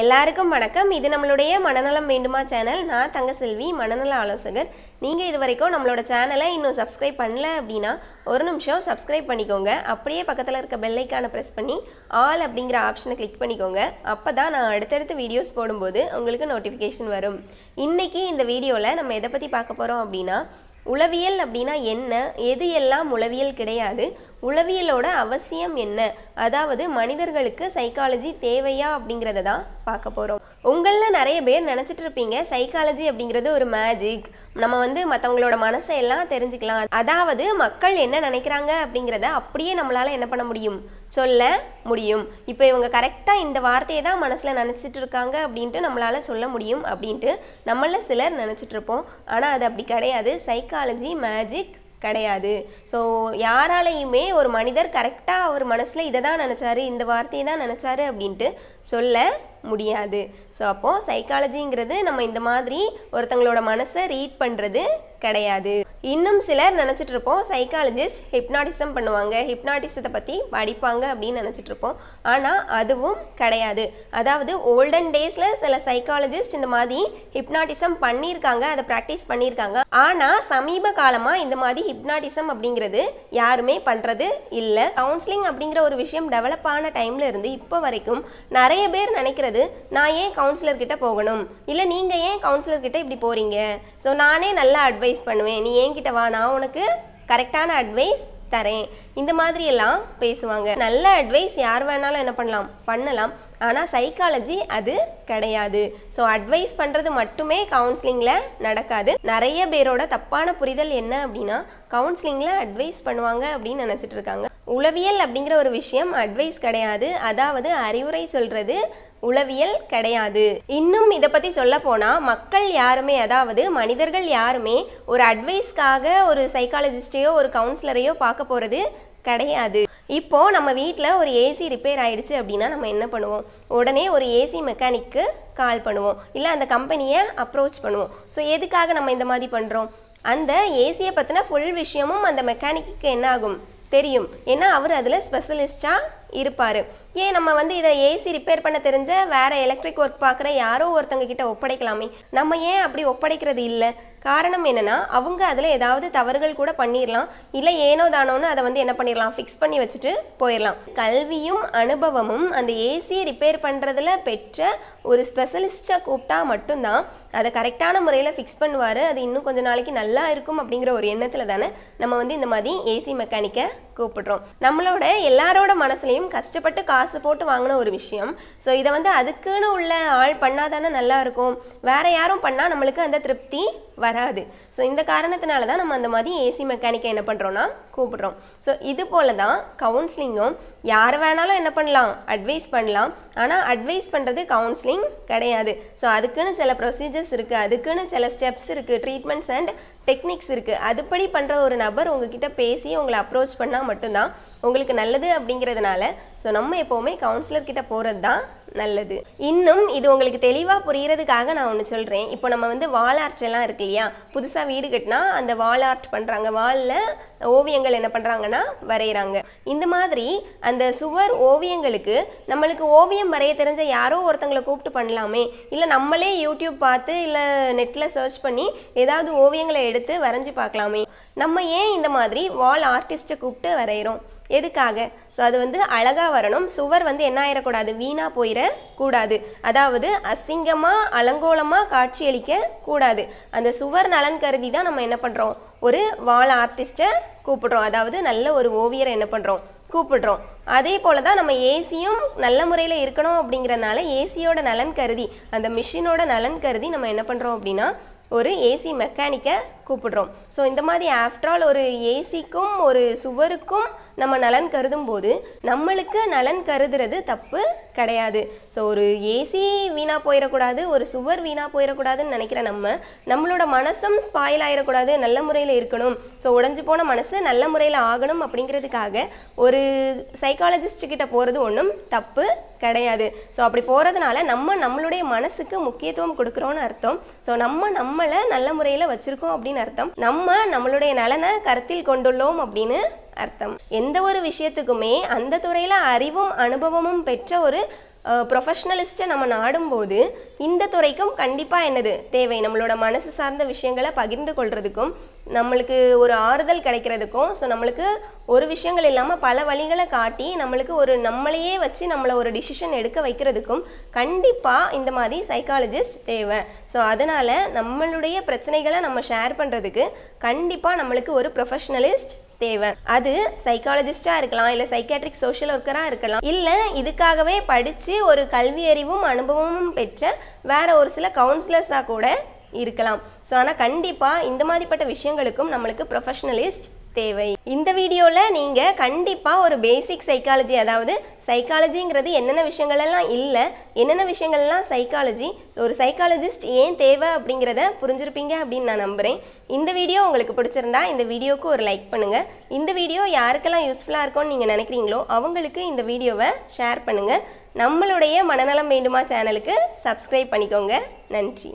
எல்லாருக்கும் வணக்கம் இது நம்மளுடைய மனநலம் வேண்டுமா சேனல் நான் தங்கசெல்வி மனநல ஆலோசகர் நீங்கள் இது வரைக்கும் நம்மளோட சேனலை இன்னும் சப்ஸ்கிரைப் பண்ணல அப்படின்னா ஒரு நிமிஷம் சப்ஸ்கிரைப் பண்ணிக்கோங்க அப்படியே பக்கத்தில் இருக்க பெல்லைக்கான ப்ரெஸ் பண்ணி ஆல் அப்படிங்கிற ஆப்ஷனை கிளிக் பண்ணிக்கோங்க அப்போ தான் நான் அடுத்தடுத்த வீடியோஸ் போடும்போது உங்களுக்கு நோட்டிஃபிகேஷன் வரும் இன்றைக்கி இந்த வீடியோவில் நம்ம எதை பற்றி பார்க்க போகிறோம் அப்படின்னா உளவியல் அப்படின்னா என்ன எது எல்லாம் உளவியல் கிடையாது உளவியலோட அவசியம் என்ன அதாவது மனிதர்களுக்கு சைக்காலஜி தேவையா அப்படிங்கிறத தான் பார்க்க போகிறோம் உங்களில் நிறைய பேர் நினச்சிட்டு இருப்பீங்க சைக்காலஜி அப்படிங்கிறது ஒரு மேஜிக் நம்ம வந்து மற்றவங்களோட மனசை எல்லாம் தெரிஞ்சுக்கலாம் அதாவது மக்கள் என்ன நினைக்கிறாங்க அப்படிங்கிறத அப்படியே நம்மளால் என்ன பண்ண முடியும் சொல்ல முடியும் இப்போ இவங்க கரெக்டாக இந்த வார்த்தையை தான் மனசில் நினச்சிட்டு இருக்காங்க அப்படின்ட்டு நம்மளால் சொல்ல முடியும் அப்படின்ட்டு நம்மள சிலர் நினச்சிட்டு இருப்போம் ஆனால் அது அப்படி கிடையாது சைக்காலஜி மேஜிக் கிடையாது ஸோ யாராலையுமே ஒரு மனிதர் கரெக்டாக அவர் மனசில் இதை தான் நினச்சாரு இந்த வார்த்தையை தான் நினச்சாரு அப்படின்ட்டு சொல்ல முடியாது ஸோ அப்போது சைக்காலஜிங்கிறது நம்ம இந்த மாதிரி ஒருத்தங்களோட மனசை ரீட் பண்ணுறது கிடையாது இன்னும் சிலர் நினச்சிட்டு இருப்போம் சைக்காலஜிஸ்ட் ஹிப்னாட்டிசம் பண்ணுவாங்க ஹிப்னாட்டிசத்தை பற்றி படிப்பாங்க அப்படின்னு நினச்சிட்டு இருப்போம் ஆனால் அதுவும் கிடையாது அதாவது ஓல்டன் டேஸில் சில சைக்காலஜிஸ்ட் இந்த மாதிரி ஹிப்னாட்டிசம் பண்ணியிருக்காங்க அதை ப்ராக்டிஸ் பண்ணியிருக்காங்க ஆனால் சமீப காலமாக இந்த மாதிரி ஹிப்னாட்டிசம் அப்படிங்கிறது யாருமே பண்ணுறது இல்லை கவுன்சிலிங் அப்படிங்கிற ஒரு விஷயம் டெவலப் ஆன டைமில் இருந்து இப்போ வரைக்கும் நிறைய நிறைய பேர் நினைக்கிறது நான் ஏன் கவுன்சிலர் கிட்ட போகணும் இல்லை நீங்கள் ஏன் கவுன்சிலர் கிட்ட இப்படி போகிறீங்க ஸோ நானே நல்லா அட்வைஸ் பண்ணுவேன் நீ என்கிட்ட வா நான் உனக்கு கரெக்டான அட்வைஸ் தரேன் இந்த மாதிரி எல்லாம் பேசுவாங்க நல்ல அட்வைஸ் யார் வேணாலும் என்ன பண்ணலாம் பண்ணலாம் ஆனால் சைக்காலஜி அது கிடையாது ஸோ அட்வைஸ் பண்ணுறது மட்டுமே கவுன்சிலிங்கில் நடக்காது நிறைய பேரோட தப்பான புரிதல் என்ன அப்படின்னா கவுன்சிலிங்கில் அட்வைஸ் பண்ணுவாங்க அப்படின்னு நினச்சிட்டு இருக்காங்க உளவியல் அப்படிங்கிற ஒரு விஷயம் அட்வைஸ் கிடையாது அதாவது அறிவுரை சொல்கிறது உளவியல் கிடையாது இன்னும் இதை பற்றி சொல்ல போனால் மக்கள் யாருமே அதாவது மனிதர்கள் யாருமே ஒரு அட்வைஸ்க்காக ஒரு சைக்காலஜிஸ்டையோ ஒரு கவுன்சிலரையோ பார்க்க போகிறது கிடையாது இப்போது நம்ம வீட்டில் ஒரு ஏசி ரிப்பேர் ஆகிடுச்சு அப்படின்னா நம்ம என்ன பண்ணுவோம் உடனே ஒரு ஏசி மெக்கானிக்கு கால் பண்ணுவோம் இல்லை அந்த கம்பெனியை அப்ரோச் பண்ணுவோம் ஸோ எதுக்காக நம்ம இந்த மாதிரி பண்ணுறோம் அந்த ஏசியை பற்றின ஃபுல் விஷயமும் அந்த மெக்கானிக்கு என்ன ஆகும் தெரியும் ஏன்னா அவர் அதில் ஸ்பெஷலிஸ்ட்டாக இருப்பார் ஏன் நம்ம வந்து இதை ஏசி ரிப்பேர் பண்ண தெரிஞ்ச வேற எலக்ட்ரிக் ஒர்க் பார்க்குற யாரோ ஒருத்தங்க கிட்ட ஒப்படைக்கலாமே நம்ம ஏன் அப்படி ஒப்படைக்கிறது இல்லை காரணம் என்னென்னா அவங்க அதில் ஏதாவது தவறுகள் கூட பண்ணிடலாம் இல்லை ஏனோ தானோன்னு அதை வந்து என்ன பண்ணிடலாம் ஃபிக்ஸ் பண்ணி வச்சுட்டு போயிடலாம் கல்வியும் அனுபவமும் அந்த ஏசி ரிப்பேர் பண்ணுறதுல பெற்ற ஒரு ஸ்பெஷலிஸ்ட்டை கூப்பிட்டா மட்டும்தான் அதை கரெக்டான முறையில் ஃபிக்ஸ் பண்ணுவார் அது இன்னும் கொஞ்சம் நாளைக்கு நல்லா இருக்கும் அப்படிங்கிற ஒரு எண்ணத்தில் தானே நம்ம வந்து இந்த மாதிரி ஏசி மெக்கானிக்கை கூப்பிடுறோம் நம்மளோட எல்லாரோட மனசுலையும் கஷ்டப்பட்டு காசு போட்டு வாங்கின ஒரு விஷயம் ஸோ இதை வந்து அதுக்குன்னு உள்ள ஆள் பண்ணால் தானே இருக்கும் வேறு யாரும் பண்ணால் நம்மளுக்கு அந்த திருப்தி வராது ஸோ இந்த காரணத்தினால தான் நம்ம அந்த மாதிரி ஏசி மெக்கானிக்கை என்ன பண்ணுறோன்னா கூப்பிடுறோம் ஸோ இது போல தான் கவுன்சிலிங்கும் யார் வேணாலும் என்ன பண்ணலாம் அட்வைஸ் பண்ணலாம் ஆனால் அட்வைஸ் பண்ணுறது கவுன்சிலிங் கிடையாது ஸோ அதுக்குன்னு சில ப்ரொசீஜர்ஸ் இருக்குது அதுக்குன்னு சில ஸ்டெப்ஸ் இருக்குது ட்ரீட்மெண்ட்ஸ் அண்ட் டெக்னிக்ஸ் இருக்குது அதுபடி பண்ணுற ஒரு நபர் உங்ககிட்ட பேசி உங்களை அப்ரோச் பண்ணால் மட்டும்தான் உங்களுக்கு நல்லது அப்படிங்கிறதுனால ஸோ நம்ம எப்போவுமே கவுன்சிலர் கிட்ட போகிறது தான் நல்லது இன்னும் இது உங்களுக்கு தெளிவாக புரிகிறதுக்காக நான் ஒன்று சொல்கிறேன் இப்போ நம்ம வந்து வால் ஆர்ட் எல்லாம் இருக்கு இல்லையா புதுசாக வீடு கட்டினா அந்த வால் ஆர்ட் பண்ணுறாங்க வாலில் ஓவியங்கள் என்ன பண்ணுறாங்கன்னா வரைகிறாங்க இந்த மாதிரி அந்த சுவர் ஓவியங்களுக்கு நம்மளுக்கு ஓவியம் வரைய தெரிஞ்ச யாரோ ஒருத்தங்களை கூப்பிட்டு பண்ணலாமே இல்லை நம்மளே யூடியூப் பார்த்து இல்லை நெட்டில் சர்ச் பண்ணி ஏதாவது ஓவியங்களை எடுத்து வரைஞ்சி பார்க்கலாமே நம்ம ஏன் இந்த மாதிரி வால் ஆர்டிஸ்ட்டை கூப்பிட்டு வரைகிறோம் எதுக்காக ஸோ அது வந்து அழகாக வரணும் சுவர் வந்து என்ன ஆயிடக்கூடாது வீணாக போயிடக்கூடாது அதாவது அசிங்கமாக அலங்கோலமாக காட்சியளிக்க கூடாது அந்த சுவர் நலன் கருதி தான் நம்ம என்ன பண்ணுறோம் ஒரு வால் ஆர்டிஸ்ட்டை கூப்பிடுறோம் அதாவது நல்ல ஒரு ஓவியரை என்ன பண்ணுறோம் கூப்பிடுறோம் அதே போல் தான் நம்ம ஏசியும் நல்ல முறையில் இருக்கணும் அப்படிங்கிறதுனால ஏசியோட நலன் கருதி அந்த மிஷினோட நலன் கருதி நம்ம என்ன பண்ணுறோம் அப்படின்னா ஒரு ஏசி மெக்கானிக்கை கூப்பிடுறோம் ஸோ இந்த மாதிரி ஆஃப்டர் ஆல் ஒரு ஏசிக்கும் ஒரு சுவருக்கும் நம்ம நலன் கருதும் போது நம்மளுக்கு நலன் கருதுறது தப்பு கிடையாது ஸோ ஒரு ஏசி வீணாக போயிடக்கூடாது ஒரு சுவர் வீணாக போயிடக்கூடாதுன்னு நினைக்கிற நம்ம நம்மளோட மனசும் ஸ்பாயில் ஆயிடக்கூடாது நல்ல முறையில் இருக்கணும் ஸோ உடஞ்சி போன மனசு நல்ல முறையில் ஆகணும் அப்படிங்கிறதுக்காக ஒரு கிட்ட போகிறது ஒன்றும் தப்பு கிடையாது ஸோ அப்படி போகிறதுனால நம்ம நம்மளுடைய மனசுக்கு முக்கியத்துவம் கொடுக்குறோன்னு அர்த்தம் ஸோ நம்ம நம்மளை நல்ல முறையில் வச்சுருக்கோம் அப்படின்னு அர்த்தம் நம்ம நம்மளுடைய நலனை கருத்தில் கொண்டுள்ளோம் அப்படின்னு அர்த்தம் எந்த ஒரு விஷயத்துக்குமே அந்த துறையில் அறிவும் அனுபவமும் பெற்ற ஒரு ப்ரொஃபஷ்னலிஸ்ட்டை நம்ம நாடும்போது இந்த துறைக்கும் கண்டிப்பாக என்னது தேவை நம்மளோட மனசு சார்ந்த விஷயங்களை பகிர்ந்து கொள்கிறதுக்கும் நம்மளுக்கு ஒரு ஆறுதல் கிடைக்கிறதுக்கும் ஸோ நம்மளுக்கு ஒரு விஷயங்கள் இல்லாமல் பல வழிகளை காட்டி நம்மளுக்கு ஒரு நம்மளையே வச்சு நம்மளை ஒரு டிசிஷன் எடுக்க வைக்கிறதுக்கும் கண்டிப்பாக இந்த மாதிரி சைக்காலஜிஸ்ட் தேவை ஸோ அதனால் நம்மளுடைய பிரச்சனைகளை நம்ம ஷேர் பண்ணுறதுக்கு கண்டிப்பாக நம்மளுக்கு ஒரு ப்ரொஃபஷ்னலிஸ்ட் தேவை அது சைக்காலஜிஸ்டாக இருக்கலாம் இல்லை சைக்காட்ரிக் சோஷியல் ஒர்க்கராக இருக்கலாம் இல்லை இதுக்காகவே படிச்சு ஒரு கல்வி அறிவும் அனுபவமும் பெற்ற வேற ஒரு சில கவுன்சிலர்ஸாக கூட இருக்கலாம் ஸோ ஆனால் கண்டிப்பாக இந்த மாதிரிப்பட்ட விஷயங்களுக்கும் நம்மளுக்கு ப்ரொஃபஷனலிஸ்ட் தேவை இந்த வீடியோவில் நீங்கள் கண்டிப்பாக ஒரு பேசிக் சைக்காலஜி அதாவது சைக்காலஜிங்கிறது என்னென்ன விஷயங்களெல்லாம் இல்லை என்னென்ன விஷயங்கள்லாம் சைக்காலஜி ஸோ ஒரு சைக்காலஜிஸ்ட் ஏன் தேவை அப்படிங்கிறத புரிஞ்சிருப்பீங்க அப்படின்னு நான் நம்புகிறேன் இந்த வீடியோ உங்களுக்கு பிடிச்சிருந்தா இந்த வீடியோவுக்கு ஒரு லைக் பண்ணுங்கள் இந்த வீடியோ யாருக்கெல்லாம் யூஸ்ஃபுல்லாக இருக்கும்னு நீங்கள் நினைக்கிறீங்களோ அவங்களுக்கு இந்த வீடியோவை ஷேர் பண்ணுங்கள் நம்மளுடைய மனநலம் வேண்டுமா சேனலுக்கு சப்ஸ்கிரைப் பண்ணிக்கோங்க நன்றி